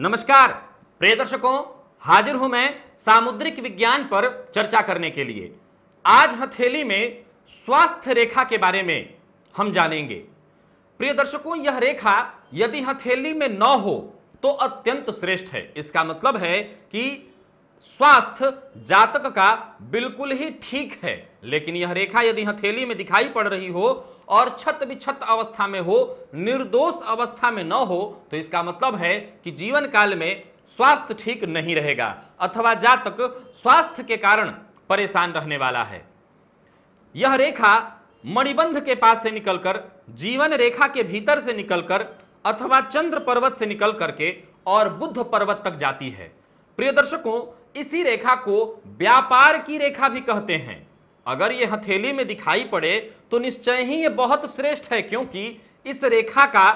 नमस्कार प्रिय दर्शकों हाजिर हूं मैं सामुद्रिक विज्ञान पर चर्चा करने के लिए आज हथेली में स्वास्थ्य रेखा के बारे में हम जानेंगे प्रिय दर्शकों यह रेखा यदि हथेली में न हो तो अत्यंत श्रेष्ठ है इसका मतलब है कि स्वास्थ्य जातक का बिल्कुल ही ठीक है लेकिन यह रेखा यदि हथेली में दिखाई पड़ रही हो और छत बिछत अवस्था में हो निर्दोष अवस्था में न हो तो इसका मतलब है कि जीवन काल में स्वास्थ्य ठीक नहीं रहेगा अथवा जातक स्वास्थ्य के कारण परेशान रहने वाला है यह रेखा मणिबंध के पास से निकलकर जीवन रेखा के भीतर से निकलकर अथवा चंद्र पर्वत से निकल करके और बुद्ध पर्वत तक जाती है प्रिय दर्शकों इसी रेखा को व्यापार की रेखा भी कहते हैं अगर ये हथेली में दिखाई पड़े तो निश्चय ही ये बहुत श्रेष्ठ है क्योंकि इस रेखा का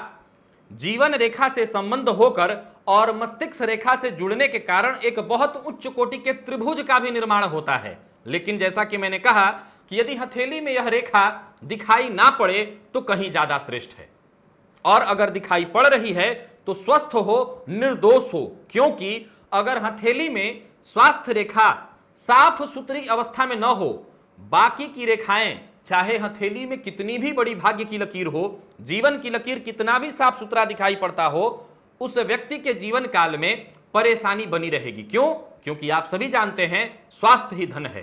जीवन रेखा से संबंध होकर और मस्तिष्क रेखा से जुड़ने के कारण एक बहुत उच्च कोटि के त्रिभुज का भी निर्माण होता है लेकिन जैसा कि मैंने कहा कि यदि हथेली में यह रेखा दिखाई ना पड़े तो कहीं ज्यादा श्रेष्ठ है और अगर दिखाई पड़ रही है तो स्वस्थ हो निर्दोष हो क्योंकि अगर हथेली में स्वास्थ्य रेखा साफ सुथरी अवस्था में न हो बाकी की रेखाएं चाहे हथेली में कितनी भी बड़ी भाग्य की लकीर हो जीवन की लकीर कितना भी साफ सुथरा दिखाई पड़ता हो उस व्यक्ति के जीवन काल में परेशानी बनी रहेगी क्यों क्योंकि आप सभी जानते हैं स्वास्थ्य ही धन है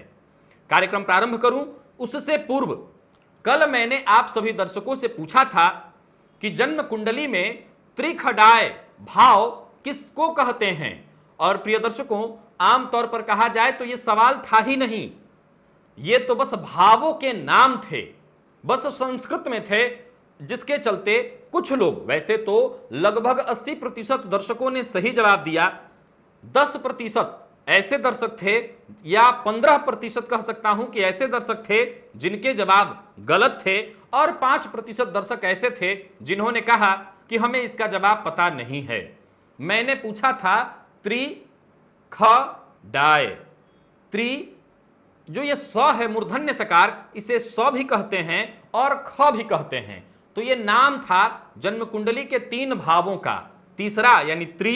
कार्यक्रम प्रारंभ करूं उससे पूर्व कल मैंने आप सभी दर्शकों से पूछा था कि जन्म कुंडली में त्रिखडाय भाव किसको कहते हैं और प्रिय दर्शकों आमतौर पर कहा जाए तो ये सवाल था ही नहीं ये तो बस भावों के नाम थे बस संस्कृत में थे जिसके चलते कुछ लोग वैसे तो लगभग 80 प्रतिशत दर्शकों ने सही जवाब दिया 10 प्रतिशत ऐसे दर्शक थे या 15 प्रतिशत कह सकता हूं कि ऐसे दर्शक थे जिनके जवाब गलत थे और 5 प्रतिशत दर्शक ऐसे थे जिन्होंने कहा कि हमें इसका जवाब पता नहीं है मैंने पूछा था त्रि ख डाय त्रि जो ये स है मूर्धन्य सकार इसे स भी कहते हैं और ख भी कहते हैं तो ये नाम था जन्म कुंडली के तीन भावों का तीसरा यानी त्रि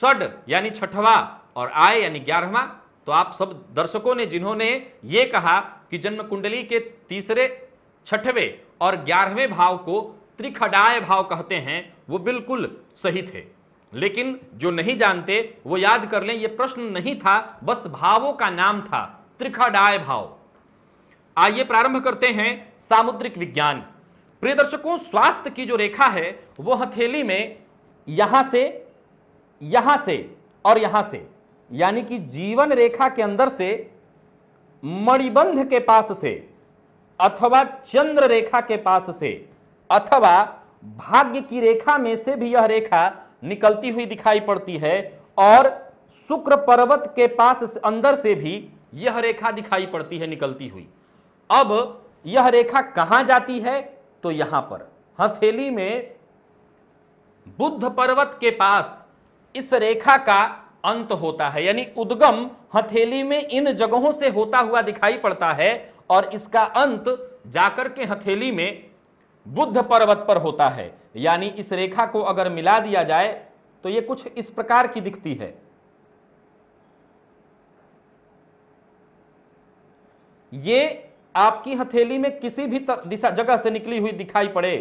षड यानी छठवा और आय यानी ग्यारहवा तो आप सब दर्शकों ने जिन्होंने ये कहा कि जन्म कुंडली के तीसरे छठवें और ग्यारहवें भाव को त्रिखडाय भाव कहते हैं वो बिल्कुल सही थे लेकिन जो नहीं जानते वो याद कर लें ये प्रश्न नहीं था बस भावों का नाम था त्रिखाडाय भाव आइए प्रारंभ करते हैं सामुद्रिक विज्ञान प्रिय दर्शकों स्वास्थ्य की जो रेखा है वो हथेली में यहां से यहां से और यहां से यानी कि जीवन रेखा के अंदर से मणिबंध के पास से अथवा चंद्र रेखा के पास से अथवा भाग्य की रेखा में से भी यह रेखा निकलती हुई दिखाई पड़ती है और शुक्र पर्वत के पास अंदर से भी यह रेखा दिखाई पड़ती है निकलती हुई अब यह रेखा कहां जाती है तो यहां पर हथेली में बुद्ध पर्वत के पास इस रेखा का अंत होता है यानी उद्गम हथेली में इन जगहों से होता हुआ दिखाई पड़ता है और इसका अंत जाकर के हथेली में बुद्ध पर्वत पर होता है यानी इस रेखा को अगर मिला दिया जाए तो यह कुछ इस प्रकार की दिखती है ये आपकी हथेली में किसी भी दिशा जगह से निकली हुई दिखाई पड़े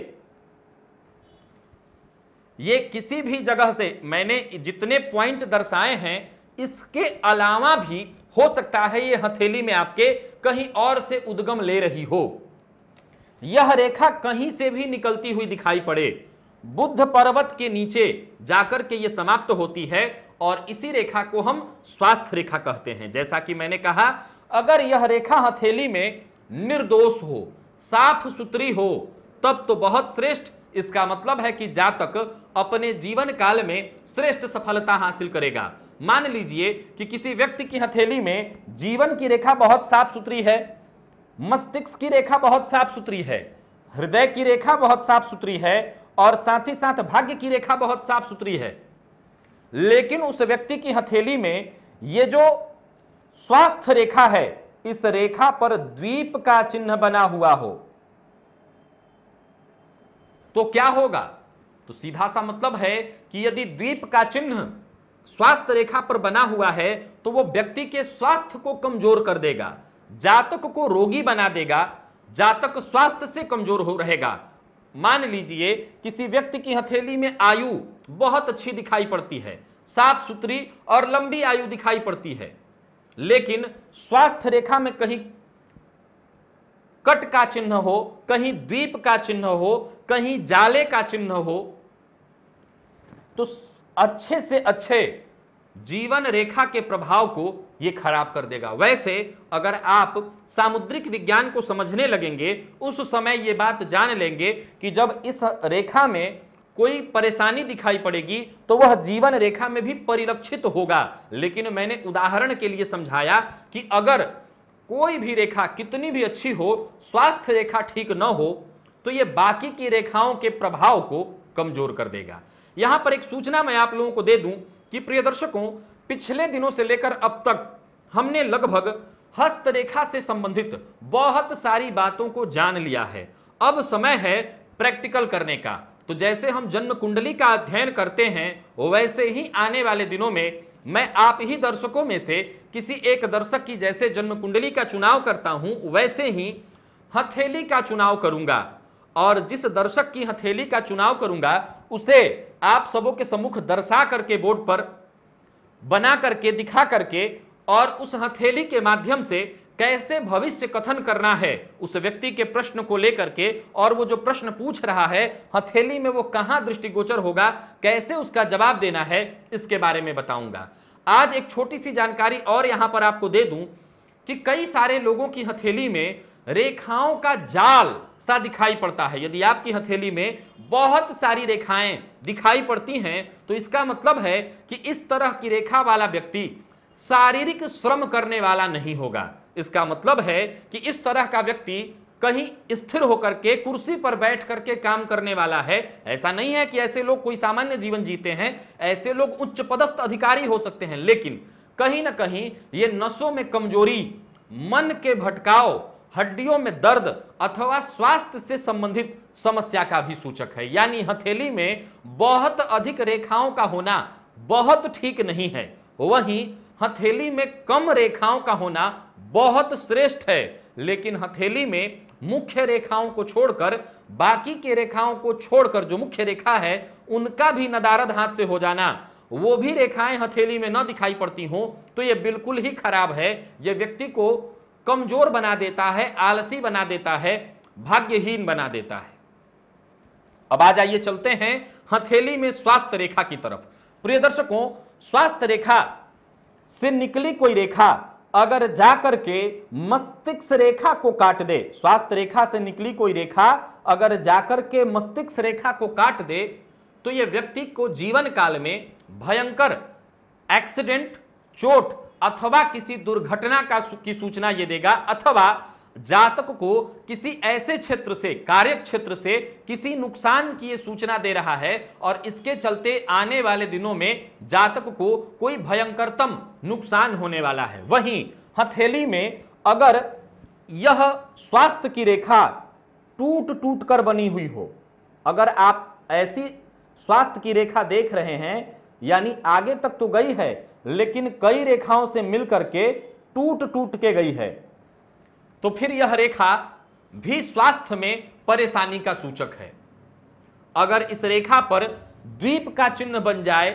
ये किसी भी जगह से मैंने जितने पॉइंट दर्शाए हैं इसके अलावा भी हो सकता है ये हथेली में आपके कहीं और से उद्गम ले रही हो यह रेखा कहीं से भी निकलती हुई दिखाई पड़े बुद्ध पर्वत के नीचे जाकर के ये समाप्त होती है और इसी रेखा को हम स्वास्थ्य रेखा कहते हैं जैसा कि मैंने कहा अगर यह रेखा हथेली में निर्दोष हो साफ सुथरी हो तब तो बहुत श्रेष्ठ इसका मतलब है कि जातक अपने जीवन काल में श्रेष्ठ सफलता हासिल करेगा मान लीजिए कि किसी व्यक्ति की हथेली में जीवन की रेखा बहुत साफ सुथरी है मस्तिष्क की रेखा बहुत साफ सुथरी है हृदय की रेखा बहुत साफ सुथरी है और साथ ही साथ भाग्य की रेखा बहुत साफ सुथरी है लेकिन उस व्यक्ति की हथेली में ये जो स्वास्थ्य रेखा है इस रेखा पर द्वीप का चिन्ह बना हुआ हो तो क्या होगा तो सीधा सा मतलब है कि यदि द्वीप का चिन्ह स्वास्थ्य रेखा पर बना हुआ है तो वो व्यक्ति के स्वास्थ्य को कमजोर कर देगा जातक को रोगी बना देगा जातक स्वास्थ्य से कमजोर हो रहेगा मान लीजिए किसी व्यक्ति की हथेली में आयु बहुत अच्छी दिखाई पड़ती है साफ सुथरी और लंबी आयु दिखाई पड़ती है लेकिन स्वास्थ्य रेखा में कहीं कट का चिन्ह हो कहीं द्वीप का चिन्ह हो कहीं जाले का चिन्ह हो तो अच्छे से अच्छे जीवन रेखा के प्रभाव को ये खराब कर देगा वैसे अगर आप सामुद्रिक विज्ञान को समझने लगेंगे उस समय ये बात जान लेंगे कि जब इस रेखा में कोई परेशानी दिखाई पड़ेगी तो वह जीवन रेखा में भी परिलक्षित होगा लेकिन मैंने उदाहरण के लिए समझाया कि अगर कोई भी रेखा कितनी भी अच्छी हो स्वास्थ्य रेखा ठीक न हो तो ये बाकी की रेखाओं के प्रभाव को कमजोर कर देगा यहां पर एक सूचना मैं आप लोगों को दे दूं कि प्रिय दर्शकों पिछले दिनों से लेकर अब तक हमने लगभग हस्तरेखा से संबंधित बहुत सारी बातों को जान लिया है अब समय है प्रैक्टिकल करने का तो जैसे हम जन्म कुंडली का अध्ययन करते हैं वैसे ही आने वाले दिनों में मैं आप ही दर्शकों में से किसी एक दर्शक की जैसे जन्म कुंडली का चुनाव करता हूं वैसे ही हथेली का चुनाव करूंगा और जिस दर्शक की हथेली का चुनाव करूंगा उसे आप सबों के सम्मुख दर्शा करके बोर्ड पर बना करके दिखा करके और उस हथेली के माध्यम से कैसे भविष्य कथन करना है उस व्यक्ति के प्रश्न को लेकर के और वो जो प्रश्न पूछ रहा है हथेली में वो कहाँ दृष्टिगोचर होगा कैसे उसका जवाब देना है इसके बारे में बताऊंगा आज एक छोटी सी जानकारी और यहाँ पर आपको दे दूं कि कई सारे लोगों की हथेली में रेखाओं का जाल सा दिखाई पड़ता है यदि आपकी हथेली में बहुत सारी रेखाएं दिखाई पड़ती हैं तो इसका मतलब है कि इस तरह की रेखा वाला व्यक्ति शारीरिक श्रम करने वाला नहीं होगा इसका मतलब है कि इस तरह का व्यक्ति कहीं स्थिर होकर के कुर्सी पर बैठ करके काम करने वाला है ऐसा नहीं है कि ऐसे लोग कोई सामान्य जीवन जीते हैं ऐसे लोग उच्च पदस्थ अधिकारी हो सकते हैं लेकिन कहीं ना कहीं ये नसों में कमजोरी मन के भटकाव हड्डियों में दर्द अथवा स्वास्थ्य से संबंधित समस्या का भी सूचक है यानी हथेली में बहुत अधिक रेखाओं का होना बहुत ठीक नहीं है वहीं हथेली में कम रेखाओं का होना बहुत श्रेष्ठ है लेकिन हथेली में मुख्य रेखाओं को छोड़कर बाकी के रेखाओं को छोड़कर जो मुख्य रेखा है उनका भी नदारद हाथ से हो जाना वो भी रेखाएं हथेली में न दिखाई पड़ती हो तो ये बिल्कुल ही खराब है ये व्यक्ति को कमजोर बना देता है आलसी बना देता है भाग्यहीन बना देता है अब आ जाइए चलते हैं हथेली में स्वास्थ्य रेखा की तरफ प्रिय दर्शकों स्वास्थ्य रेखा से निकली कोई रेखा अगर जाकर के मस्तिष्क रेखा को काट दे स्वास्थ्य रेखा से निकली कोई रेखा अगर जाकर के मस्तिष्क रेखा को काट दे तो यह व्यक्ति को जीवन काल में भयंकर एक्सीडेंट चोट अथवा किसी दुर्घटना का की सूचना ये देगा अथवा जातक को किसी ऐसे क्षेत्र से कार्य क्षेत्र से किसी नुकसान की ये सूचना दे रहा है और इसके चलते आने वाले दिनों में जातक को कोई भयंकरतम नुकसान होने वाला है वहीं हथेली में अगर यह स्वास्थ्य की रेखा टूट टूट कर बनी हुई हो अगर आप ऐसी स्वास्थ्य की रेखा देख रहे हैं यानी आगे तक तो गई है लेकिन कई रेखाओं से मिलकर के टूट टूट के गई है तो फिर यह रेखा भी स्वास्थ्य में परेशानी का सूचक है अगर इस रेखा पर द्वीप का चिन्ह बन जाए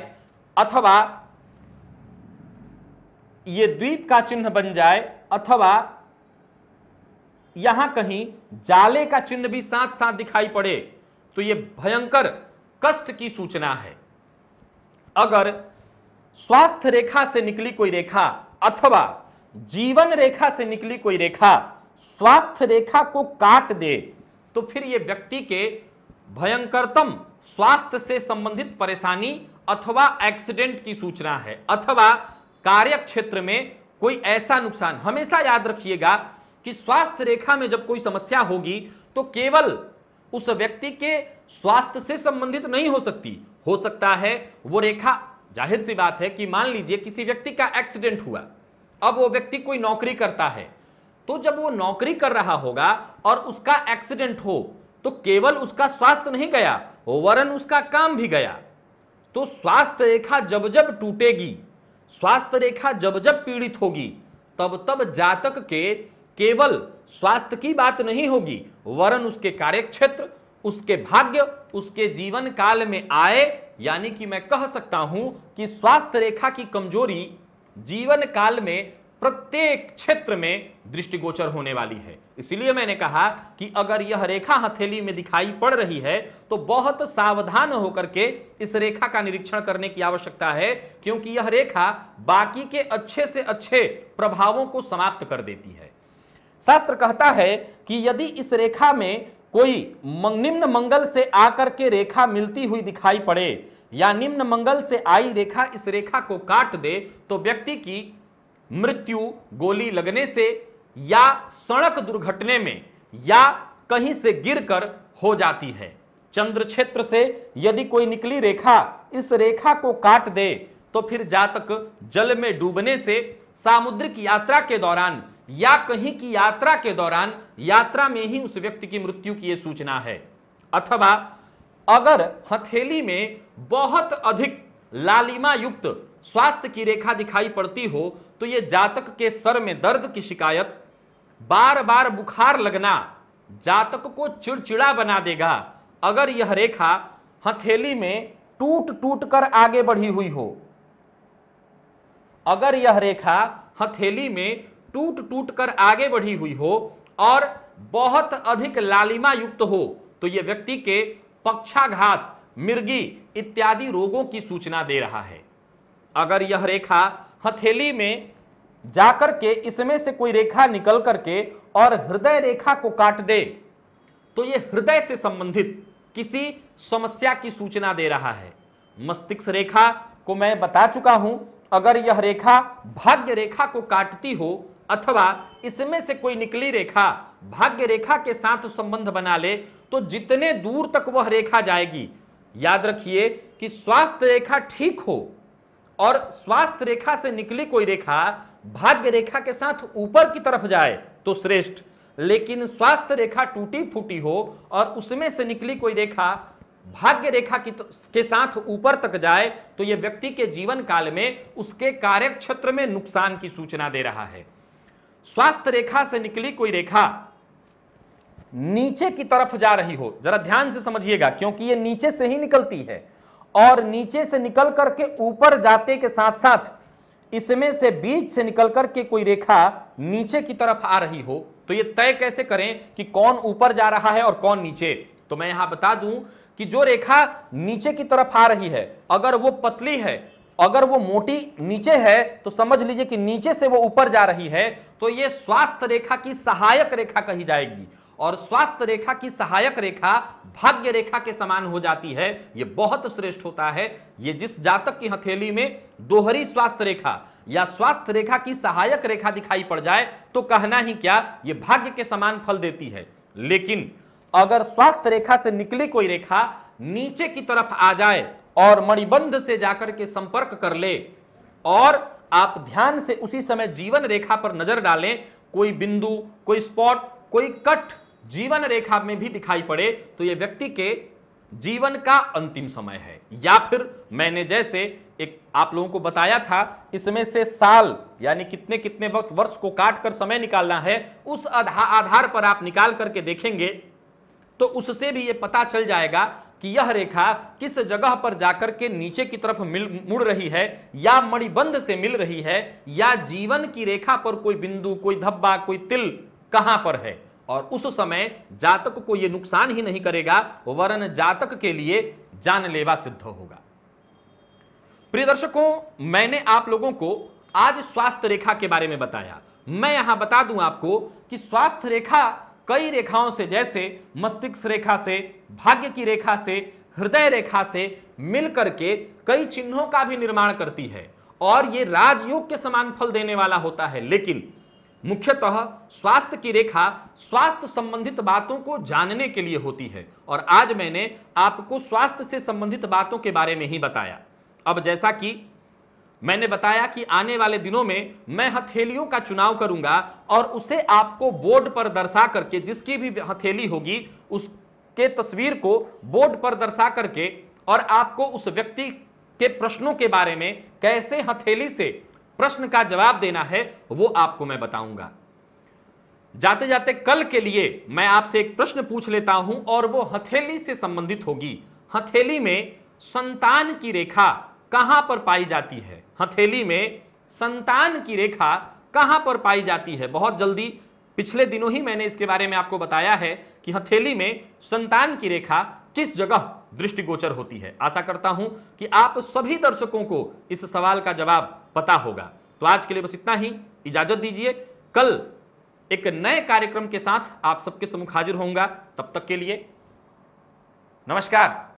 अथवा यह द्वीप का चिन्ह बन जाए अथवा यहां कहीं जाले का चिन्ह भी साथ साथ दिखाई पड़े तो यह भयंकर कष्ट की सूचना है अगर स्वास्थ्य रेखा से निकली कोई रेखा अथवा जीवन रेखा से निकली कोई रेखा स्वास्थ्य रेखा को काट दे तो फिर यह व्यक्ति के भयंकरतम स्वास्थ्य से संबंधित परेशानी अथवा एक्सीडेंट की सूचना है अथवा कार्य क्षेत्र में कोई ऐसा नुकसान हमेशा याद रखिएगा कि स्वास्थ्य रेखा में जब कोई समस्या होगी तो केवल उस व्यक्ति के स्वास्थ्य से संबंधित नहीं हो सकती हो सकता है वो रेखा जाहिर सी बात है कि मान लीजिए किसी व्यक्ति का एक्सीडेंट हुआ अब वो व्यक्ति कोई नौकरी करता है तो जब वो नौकरी कर रहा होगा और उसका एक्सीडेंट हो तो केवल उसका स्वास्थ्य नहीं गया वरन उसका काम भी गया तो स्वास्थ्य रेखा जब जब टूटेगी स्वास्थ्य रेखा जब जब पीड़ित होगी तब तब जातक के केवल स्वास्थ्य की बात नहीं होगी वरन उसके कार्यक्षेत्र उसके भाग्य उसके जीवन काल में आए यानी कि मैं कह सकता हूं कि स्वास्थ्य रेखा की कमजोरी जीवन काल में प्रत्येक क्षेत्र में दृष्टिगोचर होने वाली है इसलिए मैंने कहा कि अगर यह रेखा हथेली में दिखाई पड़ रही है तो बहुत सावधान होकर के इस रेखा का निरीक्षण करने की आवश्यकता है क्योंकि यह रेखा बाकी के अच्छे से अच्छे प्रभावों को समाप्त कर देती है शास्त्र कहता है कि यदि इस रेखा में कोई निम्न मंगल से आकर के रेखा मिलती हुई दिखाई पड़े या निम्न मंगल से आई रेखा इस रेखा को काट दे तो व्यक्ति की मृत्यु गोली लगने से या सड़क दुर्घटने में या कहीं से गिरकर हो जाती है चंद्र क्षेत्र से यदि कोई निकली रेखा इस रेखा को काट दे तो फिर जातक जल में डूबने से सामुद्रिक यात्रा के दौरान या कहीं की यात्रा के दौरान यात्रा में ही उस व्यक्ति की मृत्यु की यह सूचना है अथवा अगर हथेली में बहुत अधिक लालिमा युक्त स्वास्थ्य की रेखा दिखाई पड़ती हो तो यह जातक के सर में दर्द की शिकायत बार बार बुखार लगना जातक को चिड़चिड़ा बना देगा अगर यह रेखा हथेली में टूट टूट कर आगे बढ़ी हुई हो अगर यह रेखा हथेली में टूट टूट कर आगे बढ़ी हुई हो और बहुत अधिक लालिमा युक्त हो तो यह व्यक्ति के पक्षाघात मिर्गी इत्यादि रोगों की सूचना दे रहा है अगर यह रेखा हथेली में जाकर के इसमें से कोई रेखा निकल करके और हृदय रेखा को काट दे तो यह हृदय से संबंधित किसी समस्या की सूचना दे रहा है मस्तिष्क रेखा को मैं बता चुका हूं अगर यह रेखा भाग्य रेखा को काटती हो अथवा इसमें से कोई निकली रेखा भाग्य रेखा के साथ संबंध बना ले तो जितने दूर तक वह रेखा जाएगी याद रखिए कि स्वास्थ्य रेखा ठीक हो और स्वास्थ्य रेखा से निकली कोई रेखा भाग्य रेखा के साथ ऊपर की तरफ जाए तो श्रेष्ठ लेकिन स्वास्थ्य रेखा टूटी फूटी हो और उसमें से निकली कोई रेखा भाग्य रेखा की के साथ ऊपर तक जाए तो यह व्यक्ति के जीवन काल में उसके कार्य क्षेत्र में नुकसान की सूचना दे रहा है स्वास्थ्य रेखा से निकली कोई रेखा नीचे की तरफ जा रही हो जरा ध्यान से समझिएगा क्योंकि ये नीचे से ही निकलती है और नीचे से निकल करके ऊपर जाते के साथ साथ इसमें से बीच से निकल करके कोई रेखा नीचे की तरफ आ रही हो तो ये तय कैसे करें कि कौन ऊपर जा रहा है और कौन नीचे तो मैं यहां बता दूं कि जो रेखा नीचे की तरफ आ रही है अगर वो पतली है अगर वो मोटी नीचे है तो समझ लीजिए कि नीचे से वो ऊपर जा रही है तो ये स्वास्थ्य रेखा की सहायक रेखा कही जाएगी और स्वास्थ्य रेखा की सहायक रेखा भाग्य रेखा के समान हो जाती है ये बहुत श्रेष्ठ होता है ये जिस जातक की हथेली में दोहरी स्वास्थ्य रेखा या स्वास्थ्य रेखा की सहायक रेखा दिखाई पड़ जाए तो कहना ही क्या ये भाग्य के समान फल देती है लेकिन अगर स्वास्थ्य रेखा से निकली कोई रेखा नीचे की तरफ आ जाए और मणिबंध से जाकर के संपर्क कर ले और आप ध्यान से उसी समय जीवन रेखा पर नजर डालें कोई बिंदु कोई स्पॉट कोई कट जीवन रेखा में भी दिखाई पड़े तो यह व्यक्ति के जीवन का अंतिम समय है या फिर मैंने जैसे एक आप लोगों को बताया था इसमें से साल यानी कितने कितने वक्त वर्ष को काट कर समय निकालना है उस आधार पर आप निकाल करके देखेंगे तो उससे भी यह पता चल जाएगा कि यह रेखा किस जगह पर जाकर के नीचे की तरफ मिल मुड़ रही है या मणिबंध से मिल रही है या जीवन की रेखा पर कोई बिंदु कोई धब्बा कोई तिल कहां पर है और उस समय जातक को यह नुकसान ही नहीं करेगा वरन जातक के लिए जानलेवा सिद्ध होगा प्रिय दर्शकों मैंने आप लोगों को आज स्वास्थ्य रेखा के बारे में बताया मैं यहां बता दूं आपको कि स्वास्थ्य रेखा कई रेखाओं से जैसे मस्तिष्क रेखा से भाग्य की रेखा से हृदय रेखा से मिलकर के कई चिन्हों का भी निर्माण करती है और ये राजयोग के समान फल देने वाला होता है लेकिन मुख्यतः स्वास्थ्य की रेखा स्वास्थ्य संबंधित बातों को जानने के लिए होती है और आज मैंने आपको स्वास्थ्य से संबंधित बातों के बारे में ही बताया अब जैसा कि मैंने बताया कि आने वाले दिनों में मैं हथेलियों का चुनाव करूंगा और उसे आपको बोर्ड पर दर्शा करके जिसकी भी हथेली होगी उसके तस्वीर को बोर्ड पर दर्शा करके और आपको उस व्यक्ति के प्रश्नों के बारे में कैसे हथेली से प्रश्न का जवाब देना है वो आपको मैं बताऊंगा जाते जाते कल के लिए मैं आपसे एक प्रश्न पूछ लेता हूं और वो हथेली से संबंधित होगी हथेली में संतान की रेखा कहां पर पाई जाती है हथेली में संतान की रेखा कहां पर पाई जाती है बहुत जल्दी पिछले दिनों ही मैंने इसके बारे में आपको बताया है कि हथेली में संतान की रेखा किस जगह दृष्टिगोचर होती है आशा करता हूं कि आप सभी दर्शकों को इस सवाल का जवाब पता होगा तो आज के लिए बस इतना ही इजाजत दीजिए कल एक नए कार्यक्रम के साथ आप सबके सम्मुख हाजिर होऊंगा तब तक के लिए नमस्कार